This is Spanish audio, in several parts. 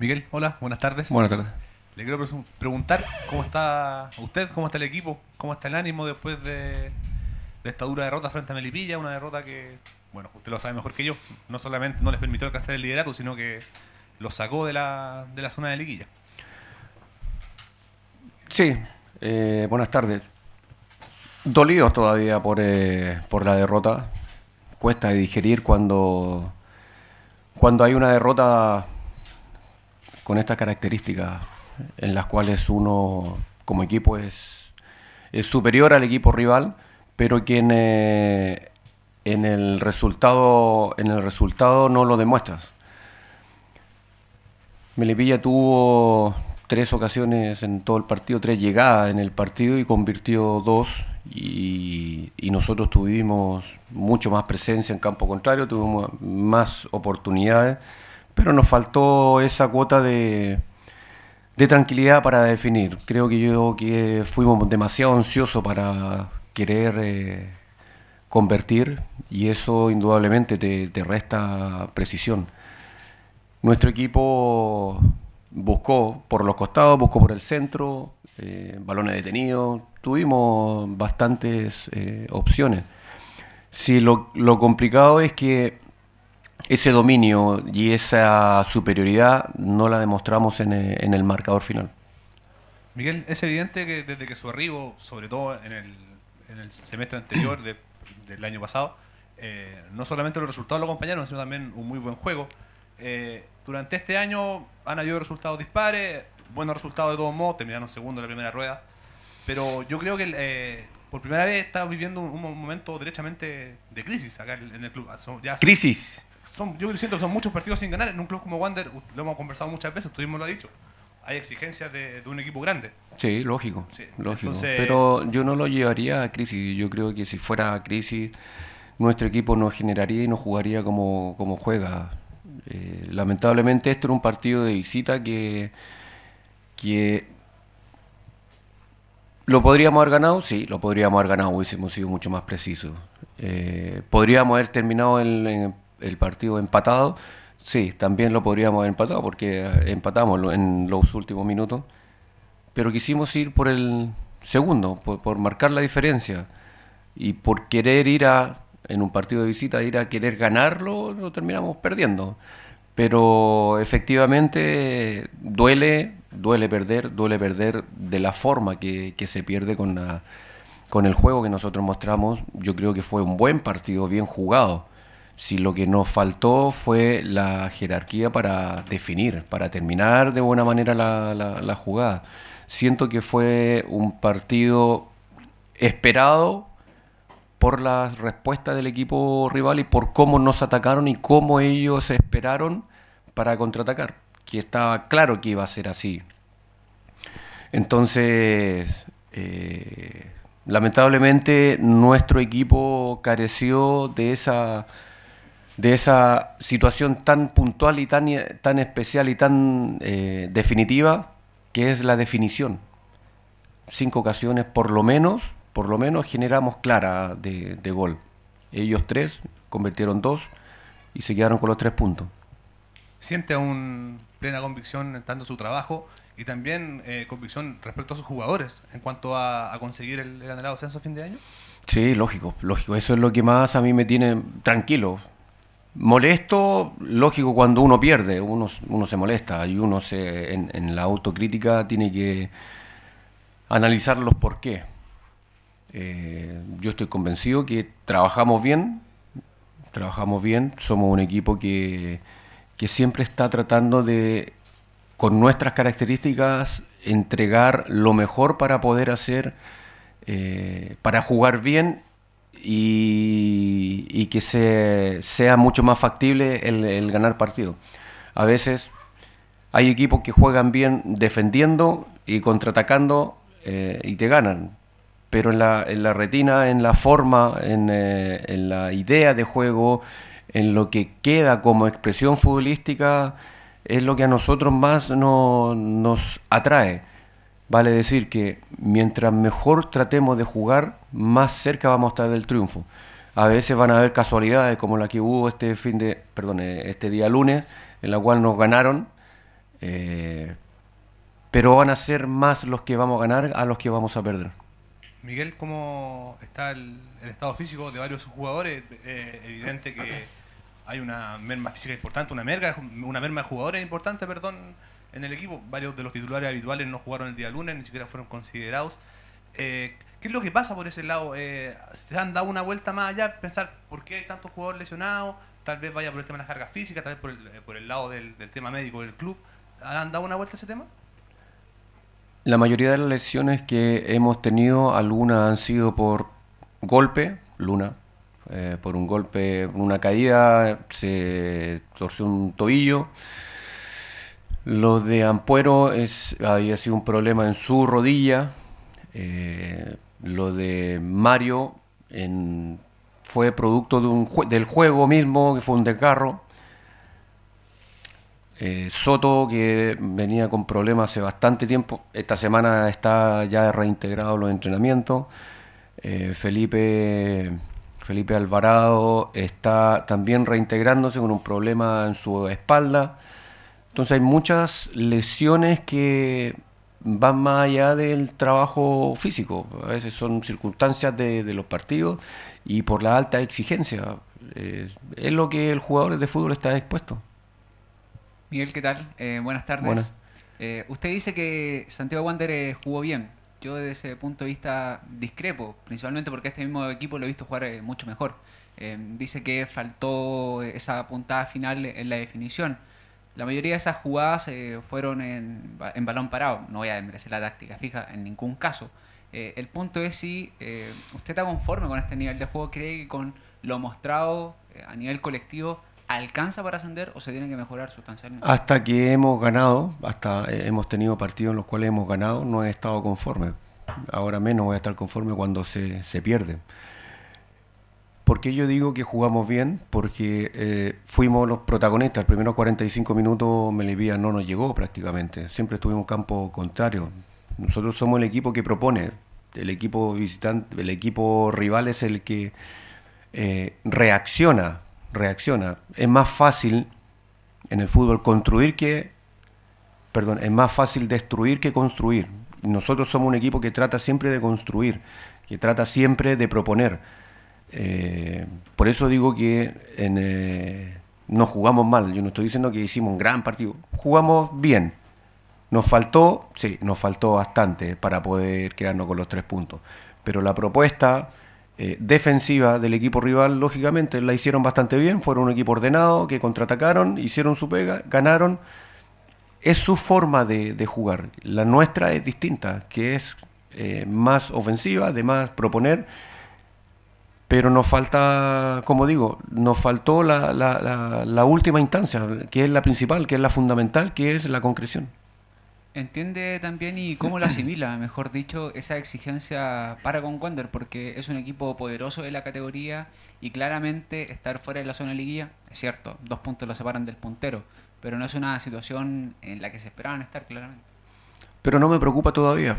Miguel, hola, buenas tardes. Buenas tardes. Le quiero preguntar cómo está usted, cómo está el equipo, cómo está el ánimo después de, esta dura derrota frente a Melipilla, una derrota que, bueno, usted lo sabe mejor que yo, no solamente no les permitió alcanzar el liderato, sino que los sacó de la, zona de liguilla. Sí, eh, buenas tardes. Dolidos todavía eh, por, la derrota. Cuesta de digerir cuando, cuando hay una derrota con estas características en las cuales uno como equipo es, superior al equipo rival, pero quien eh, en, el resultado, en el resultado no lo demuestras. Melipilla tuvo tres ocasiones en todo el partido, tres llegadas en el partido y convirtió dos y, y, nosotros tuvimos mucho más presencia en campo contrario, tuvimos más oportunidades pero nos faltó esa cuota de, tranquilidad para definir. Creo que yo que fuimos demasiado ansiosos para querer eh, convertir y eso indudablemente te, resta precisión. Nuestro equipo buscó por los costados, buscó por el centro, eh, balones detenidos, tuvimos bastantes eh, opciones. Si lo, lo, complicado es que ese dominio y esa superioridad no la demostramos en, eh, en el marcador final. Miguel, es evidente que desde que su arribo, sobre todo en el, en el semestre anterior del año pasado, eh, no solamente los resultados lo acompañaron, sino también un muy buen juego. Eh, durante este año han habido resultados dispares, buenos resultados de todos modos, terminaron segundo en la primera rueda, pero yo creo que por primera vez estamos viviendo un, momento derechamente de crisis acá en el club. Ah, crisis yo siento que son muchos partidos sin ganar. En un club como Wander, lo hemos conversado muchas veces, tuvimos lo ha dicho. Hay exigencias de, un equipo grande. Sí, lógico. Pero yo no lo llevaría a crisis. Yo creo que si fuera a crisis, nuestro equipo no generaría y no jugaría como, como juega. Eh, lamentablemente, esto era un partido de visita que, que ¿Lo podríamos haber ganado? Sí, lo podríamos haber ganado, hubiésemos sido mucho más precisos. Eh, ¿Podríamos haber terminado en, en, el partido empatado, sí, también lo podríamos haber empatado porque eh, empatamos en los últimos minutos, pero quisimos ir por el segundo, por, marcar la diferencia y por querer ir a, en un partido de visita, ir a querer ganarlo, lo terminamos perdiendo. Pero efectivamente duele, duele perder, duele perder de la forma que, que se pierde con, con el juego que nosotros mostramos. Yo creo que fue un buen partido, bien jugado si lo que nos faltó fue la jerarquía para definir, para terminar de buena manera la, la, jugada. Siento que fue un partido esperado por las respuestas del equipo rival y por cómo nos atacaron y cómo ellos esperaron para contraatacar, que estaba claro que iba a ser así. Entonces, eh, lamentablemente nuestro equipo careció de esa de esa situación tan puntual y tan, tan especial y tan eh, definitiva que es la definición. Cinco ocasiones por lo menos, por lo menos generamos clara de, gol. Ellos tres convirtieron dos y se quedaron con los tres puntos. Siente aún plena convicción en tanto su trabajo y también eh, convicción respecto a sus jugadores en cuanto a, conseguir el, el anhelado ascenso a fin de año? Sí, lógico, lógico. Eso es lo que más a mí me tiene tranquilo. Molesto, lógico, cuando uno pierde, uno, se molesta y uno se, en, la autocrítica tiene que analizar los por qué. Eh, yo estoy convencido que trabajamos bien, trabajamos bien, somos un equipo que, siempre está tratando de, con nuestras características, entregar lo mejor para poder hacer, eh, para jugar bien y, que se, sea mucho más factible el, ganar partido. A veces hay equipos que juegan bien defendiendo y contraatacando eh, y te ganan. Pero en la, retina, en la forma, eh, en, la idea de juego, en lo que queda como expresión futbolística, es lo que a nosotros más nos atrae. Vale decir que mientras mejor tratemos de jugar, más cerca vamos a estar del triunfo. A veces van a haber casualidades como la que hubo este fin de, perdón, eh, este día lunes, en la cual nos ganaron, eh, pero van a ser más los que vamos a ganar a los que vamos a perder. Miguel, ¿cómo está el, estado físico de varios jugadores? Es eh, evidente que hay una merma física importante, una merma, una merma de jugadores importante, perdón en el equipo. Varios de los titulares habituales no jugaron el día lunes, ni siquiera fueron considerados. Eh, ¿Qué es lo que pasa por ese lado? Eh, ¿Se han dado una vuelta más allá? Pensar por qué hay tantos jugadores lesionados, tal vez vaya por el tema de la carga física, tal vez por el, eh, por el lado del, tema médico del club. ¿Han dado una vuelta a ese tema? La mayoría de las lesiones que hemos tenido, algunas han sido por golpe, Luna, por un golpe, una caída, se torció un tobillo. Lo de Ampuero había sido un problema en su rodilla. Eh, lo de Mario fue producto del juego mismo, que fue un desgarro. Eh, Soto, que venía con problemas hace bastante tiempo, esta semana está ya reintegrado los entrenamientos. Eh, Felipe, Felipe Alvarado está también reintegrándose con un problema en su espalda. Entonces hay muchas lesiones que van más allá del trabajo físico. A veces son circunstancias de, los partidos y por la alta exigencia. Eh, es lo que el jugador de fútbol está expuesto. Miguel, ¿qué tal? Eh, buenas tardes. Eh, usted dice que Santiago Wanderer jugó bien. Yo desde ese punto de vista discrepo, principalmente porque este mismo equipo lo he visto jugar mucho mejor. dice que faltó esa puntada final en la definición. La mayoría de esas jugadas eh, fueron en, balón parado. No voy a merecer la táctica fija en ningún caso. Eh, el punto es si eh, usted está conforme con este nivel de juego, cree que con lo mostrado a nivel colectivo alcanza para ascender o se tiene que mejorar sustancialmente. Hasta que hemos ganado, hasta hemos tenido partidos en los cuales hemos ganado, no he estado conforme. Ahora menos voy a estar conforme cuando se, se pierde. ¿Por qué yo digo que jugamos bien? Porque eh, fuimos los protagonistas. El primeros 45 minutos Melipilla no nos llegó prácticamente. Siempre estuvimos en campo contrario. Nosotros somos el equipo que propone. El equipo visitante, el equipo rival es el que eh, reacciona. Reacciona. Es más fácil en el fútbol construir que. Perdón, es más fácil destruir que construir. Nosotros somos un equipo que trata siempre de construir, que trata siempre de proponer eh, por eso digo que en, eh, jugamos mal. Yo no estoy diciendo que hicimos un gran partido. Jugamos bien. Nos faltó, sí, nos faltó bastante para poder quedarnos con los tres puntos. Pero la propuesta eh, defensiva del equipo rival, lógicamente, la hicieron bastante bien. Fueron un equipo ordenado, que contraatacaron, hicieron su pega, ganaron. Es su forma de, jugar. La nuestra es distinta, que es más ofensiva, además más proponer pero nos falta, como digo, nos faltó la, última instancia, que es la principal, que es la fundamental, que es la concreción entiende también y cómo la asimila, mejor dicho, esa exigencia para con Wander, porque es un equipo poderoso de la categoría y claramente estar fuera de la zona de liguilla, es cierto, dos puntos lo separan del puntero, pero no es una situación en la que se esperaban estar, claramente. Pero no me preocupa todavía.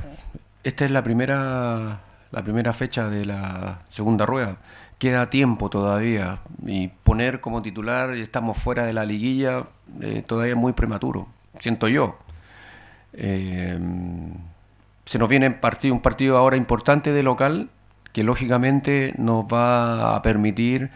Esta es la primera la primera fecha de la segunda rueda. Queda tiempo todavía y poner como titular y estamos fuera de la liguilla eh, todavía es muy prematuro, siento yo. Em, se nos viene un partido ahora importante de local que lógicamente nos va a permitir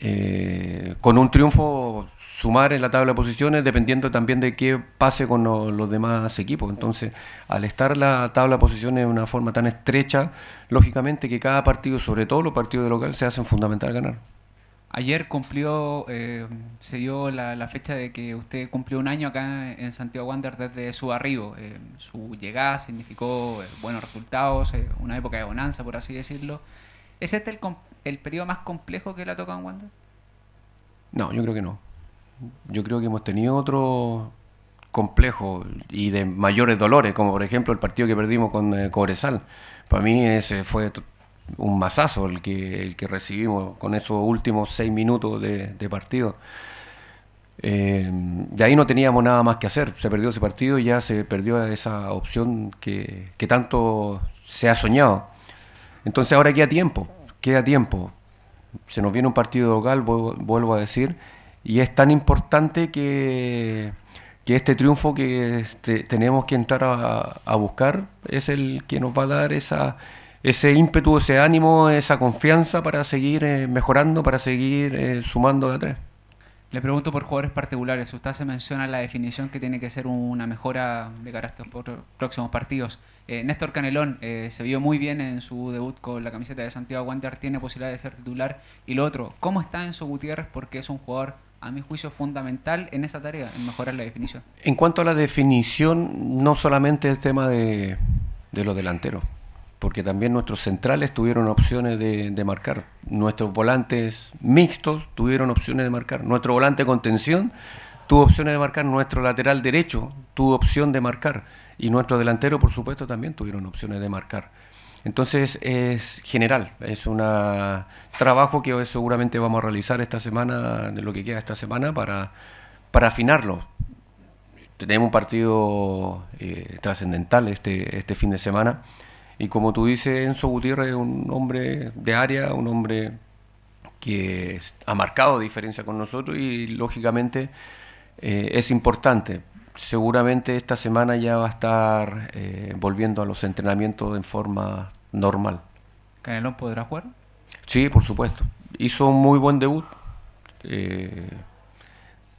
eh, con un triunfo sumar en la tabla de posiciones dependiendo también de qué pase con los demás equipos. Entonces, al estar la tabla de posiciones de una forma tan estrecha, lógicamente que cada partido, sobre todo los partidos de local, se hacen fundamental ganar. Ayer cumplió, eh, se dio la, fecha de que usted cumplió un año acá en Santiago Wander desde su arribo. Eh, su llegada significó buenos resultados, una época de bonanza, por así decirlo. ¿Es este el, el periodo más complejo que le ha tocado a Wanda? No, yo creo que no. Yo creo que hemos tenido otro complejo y de mayores dolores, como por ejemplo el partido que perdimos con eh, Cobresal. Para mí ese fue un mazazo el que, el que recibimos con esos últimos seis minutos de, partido. Eh, de ahí no teníamos nada más que hacer. Se perdió ese partido y ya se perdió esa opción que, que tanto se ha soñado. Entonces ahora queda tiempo, queda tiempo. Se nos viene un partido local, vuelvo a decir, y es tan importante que, este triunfo que tenemos que entrar a, buscar es el que nos va a dar ese ímpetu, ese ánimo, esa confianza para seguir eh, mejorando, para seguir eh, sumando de atrás. Le pregunto por jugadores particulares. Usted se menciona la definición que tiene que ser una mejora de carácter por próximos partidos. Eh, Néstor Canelón eh, se vio muy bien en su debut con la camiseta de Santiago Wander, tiene posibilidad de ser titular. Y lo otro, ¿cómo está Enzo Gutiérrez? Porque es un jugador, a mi juicio, fundamental en esa tarea, en mejorar la definición. En cuanto a la definición, no solamente el tema de, de los delanteros porque también nuestros centrales tuvieron opciones de, de, marcar, nuestros volantes mixtos tuvieron opciones de marcar, nuestro volante contención tuvo opciones de marcar, nuestro lateral derecho tuvo opción de marcar y nuestro delantero, por supuesto, también tuvieron opciones de marcar. Entonces es general, es un trabajo que seguramente vamos a realizar esta semana, de lo que queda esta semana, para, para afinarlo. Tenemos un partido eh, trascendental este, este fin de semana y como tú dices, Enzo Gutiérrez es un hombre de área, un hombre que ha marcado diferencia con nosotros y lógicamente eh, es importante. Seguramente esta semana ya va a estar eh, volviendo a los entrenamientos en forma normal. ¿Canelón podrá jugar? Sí, por supuesto. Hizo un muy buen debut. Eh,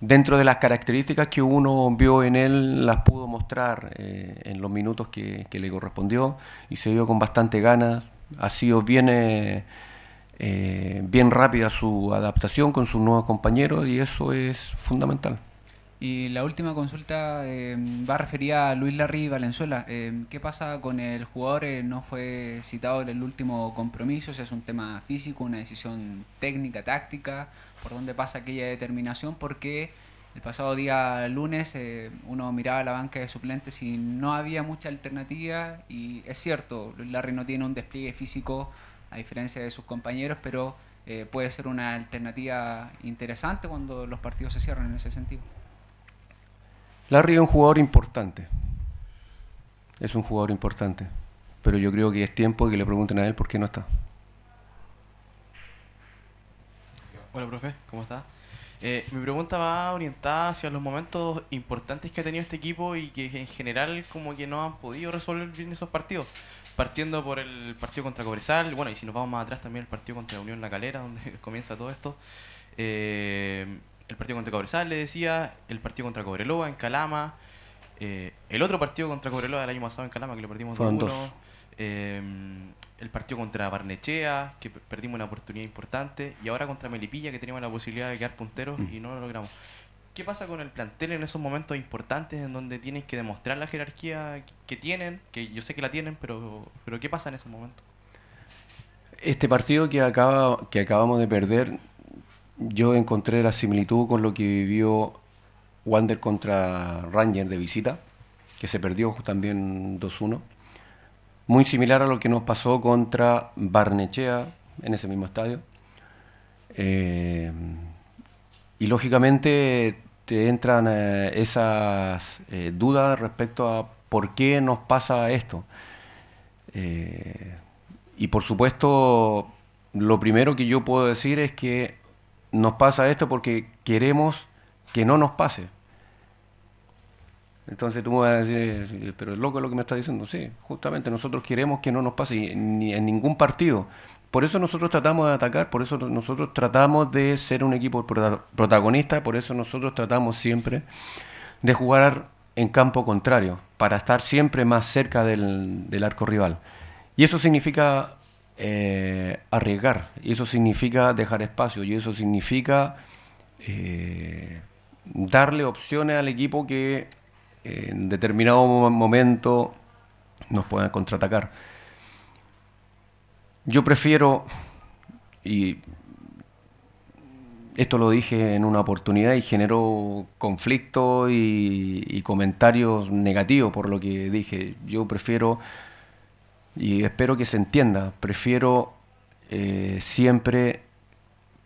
dentro de las características que uno vio en él, las pudo mostrar eh, en los minutos que, le correspondió y se dio con bastante ganas. Ha sido bien, eh, eh, bien rápida su adaptación con sus nuevos compañeros y eso es fundamental. Y la última consulta eh, va referir a Luis Larry Valenzuela. ¿Qué pasa con el jugador? no fue citado en el último compromiso. ¿Es un tema físico, una decisión técnica, táctica? por dónde pasa aquella determinación, porque el pasado día lunes eh, uno miraba la banca de suplentes y no había mucha alternativa y es cierto, Larry no tiene un despliegue físico a diferencia de sus compañeros, pero eh, puede ser una alternativa interesante cuando los partidos se cierran en ese sentido. Larry es un jugador importante, es un jugador importante, pero yo creo que es tiempo que le pregunten a él por qué no está. Hola, profe, ¿cómo estás? Eh, mi pregunta va orientada hacia los momentos importantes que ha tenido este equipo y que en general como que no han podido resolver bien esos partidos. Partiendo por el partido contra Cobresal, bueno, y si nos vamos más atrás también el partido contra Unión La Calera, donde comienza todo esto. Eh, el partido contra Cobresal, le decía, el partido contra Cobreloa en Calama, eh, el otro partido contra Cobreloa del año pasado en Calama, que lo perdimos 2-1 el partido contra Barnechea, que perdimos una oportunidad importante, y ahora contra Melipilla, que teníamos la posibilidad de quedar punteros mm. y no lo logramos. ¿Qué pasa con el plantel en esos momentos importantes en donde tienen que demostrar la jerarquía que tienen? Que yo sé que la tienen, pero, pero ¿qué pasa en esos momentos? Este partido que, acaba, que acabamos de perder, yo encontré la similitud con lo que vivió Wander contra Ranger de visita, que se perdió también 2-1 muy similar a lo que nos pasó contra Barnechea en ese mismo estadio. Eh, y lógicamente te entran eh, esas eh, dudas respecto a por qué nos pasa esto. y por supuesto, lo primero que yo puedo decir es que nos pasa esto porque queremos que no nos pase. Entonces tú me vas a decir, pero es loco lo que me está diciendo. Sí, justamente nosotros queremos que no nos pase en ningún partido. Por eso nosotros tratamos de atacar, por eso nosotros tratamos de ser un equipo protagonista, por eso nosotros tratamos siempre de jugar en campo contrario, para estar siempre más cerca del, arco rival. Y eso significa eh, arriesgar, y eso significa dejar espacio, y eso significa eh, darle opciones al equipo que en determinado momento nos puedan contraatacar. Yo prefiero, y esto lo dije en una oportunidad y generó conflicto y, comentarios negativos por lo que dije, yo prefiero, y espero que se entienda, prefiero eh, siempre,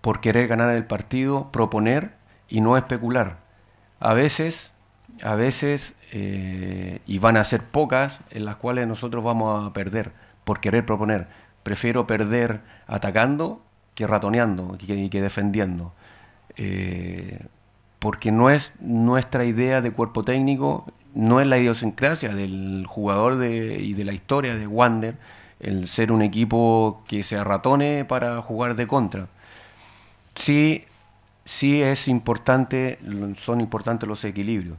por querer ganar el partido, proponer y no especular. A veces a veces, eh, y van a ser pocas, en las cuales nosotros vamos a perder por querer proponer. Prefiero perder atacando que ratoneando y que, defendiendo. Eh, porque no es nuestra idea de cuerpo técnico, no es la idiosincrasia del jugador y de la historia de Wander el ser un equipo que se arratone para jugar de contra. Sí, sí es importante, son importantes los equilibrios.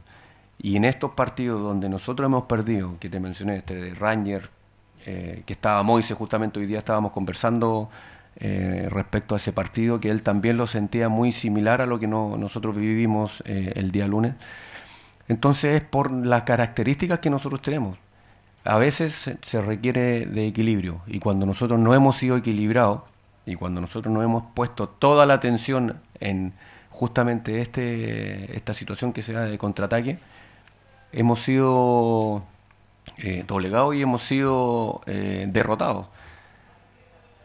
Y en estos partidos donde nosotros hemos perdido, que te mencioné, este de Ranger, eh, que estaba Moise, justamente hoy día estábamos conversando eh, respecto a ese partido, que él también lo sentía muy similar a lo que nosotros vivimos eh, el día lunes. Entonces es por las características que nosotros tenemos. A veces se requiere de equilibrio y cuando nosotros no hemos sido equilibrados y cuando nosotros no hemos puesto toda la atención en justamente este, esta situación que se da de contraataque, hemos sido eh, doblegados y hemos sido eh, derrotados.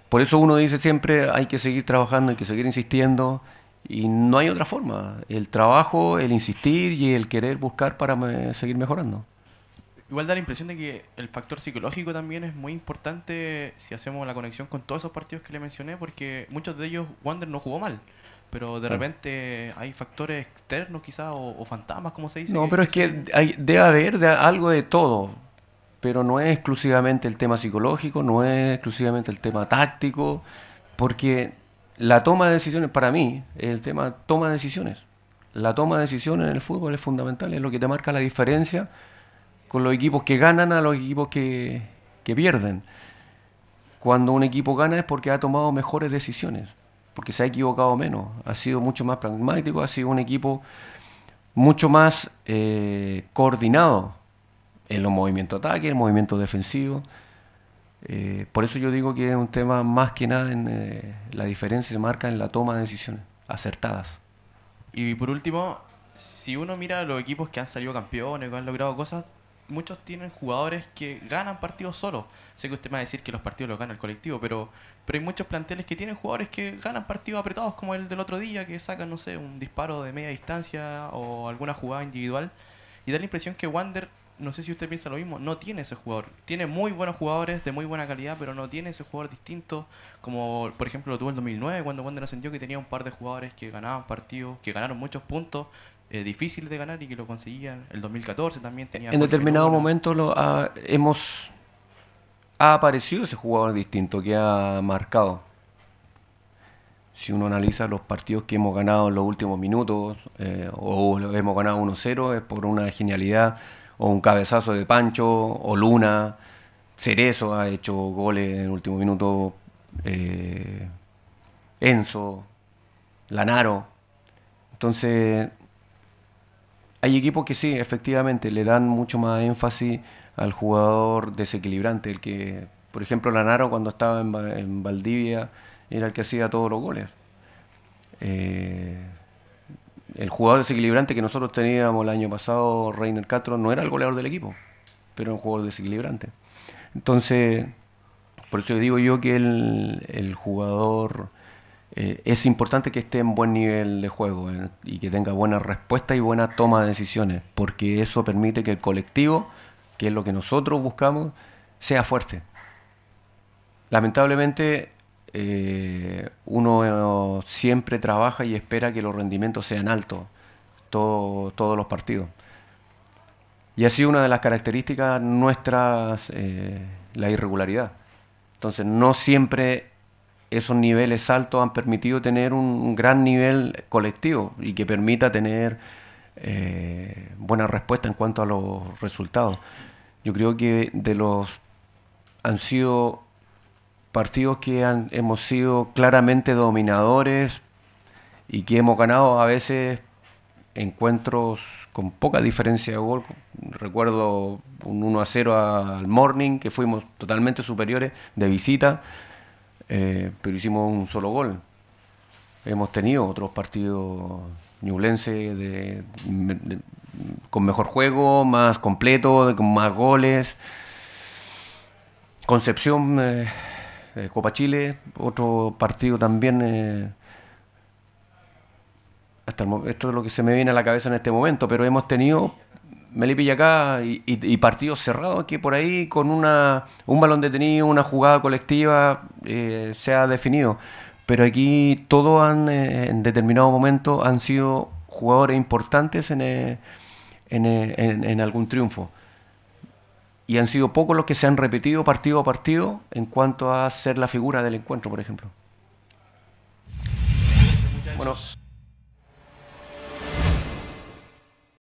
Por eso uno dice siempre hay que seguir trabajando, hay que seguir insistiendo y no hay otra forma. El trabajo, el insistir y el querer buscar para seguir mejorando. Igual da la impresión de que el factor psicológico también es muy importante si hacemos la conexión con todos esos partidos que le mencioné, porque muchos de ellos Wander no jugó mal pero de repente hay factores externos quizás o, fantasmas, como se dice. No, pero es que hay, debe haber de, algo de todo, pero no es exclusivamente el tema psicológico, no es exclusivamente el tema táctico, porque la toma de decisiones, para mí, el tema toma de decisiones. La toma de decisiones en el fútbol es fundamental, es lo que te marca la diferencia con los equipos que ganan a los equipos que, que pierden. Cuando un equipo gana es porque ha tomado mejores decisiones porque se ha equivocado menos, ha sido mucho más pragmático, ha sido un equipo mucho más eh, coordinado en los movimientos de ataque, en movimientos defensivos. Eh, por eso yo digo que es un tema más que nada en eh, la diferencia se marca en la toma de decisiones acertadas. Y por último, si uno mira los equipos que han salido campeones, que han logrado cosas, muchos tienen jugadores que ganan partidos solos. Sé que usted me va a decir que los partidos los gana el colectivo, pero, pero hay muchos planteles que tienen jugadores que ganan partidos apretados, como el del otro día, que sacan, no sé, un disparo de media distancia o alguna jugada individual. Y da la impresión que Wander, no sé si usted piensa lo mismo, no tiene ese jugador. Tiene muy buenos jugadores de muy buena calidad, pero no tiene ese jugador distinto, como por ejemplo lo tuvo el 2009, cuando Wander ascendió, que tenía un par de jugadores que ganaban partidos, que ganaron muchos puntos, eh, difícil de ganar y que lo conseguían. El 2014 también tenía. En determinado momento lo ah, hemos. Ha aparecido ese jugador distinto que ha marcado. Si uno analiza los partidos que hemos ganado en los últimos minutos, eh, o hemos ganado 1-0, es por una genialidad, o un cabezazo de Pancho, o Luna. Cerezo ha hecho goles en el último minuto. Eh, Enzo, Lanaro. Entonces, hay equipos que sí, efectivamente, le dan mucho más énfasis al jugador desequilibrante, el que, por ejemplo, Lanaro cuando estaba en, Valdivia era el que hacía todos los goles. Eh, el jugador desequilibrante que nosotros teníamos el año pasado, Reiner Castro, no era el goleador del equipo, pero era un jugador desequilibrante. Entonces, por eso digo yo que el jugador eh, es importante que esté en buen nivel de juego eh, y que tenga buena respuesta y buena toma de decisiones, porque eso permite que el colectivo, que es lo que nosotros buscamos, sea fuerte. Lamentablemente, eh, uno siempre trabaja y espera que los rendimientos sean altos, todos los partidos. Y así una de las características nuestras, la irregularidad. Entonces, no siempre esos niveles altos han permitido tener un gran nivel colectivo y que permita tener eh, buena respuesta en cuanto a los resultados. Yo creo que de los han sido partidos que hemos sido claramente dominadores y que hemos ganado a veces encuentros con poca diferencia de gol. Recuerdo un 1 a 0 al Morning, que fuimos totalmente superiores de visita eh, pero hicimos un solo gol. Hemos tenido otros partidos ñublense con mejor juego, más completo, con más goles. Concepción, eh, Copa Chile, otro partido también. Eh, hasta esto es lo que se me viene a la cabeza en este momento, pero hemos tenido Meli acá y, y partidos cerrados que por ahí con una, un balón detenido, una jugada colectiva eh, se ha definido. Pero aquí todos han, eh, en determinado momento han sido jugadores importantes eh, en, en algún triunfo. Y han sido pocos los que se han repetido partido a partido en cuanto a ser la figura del encuentro, por ejemplo. Bueno.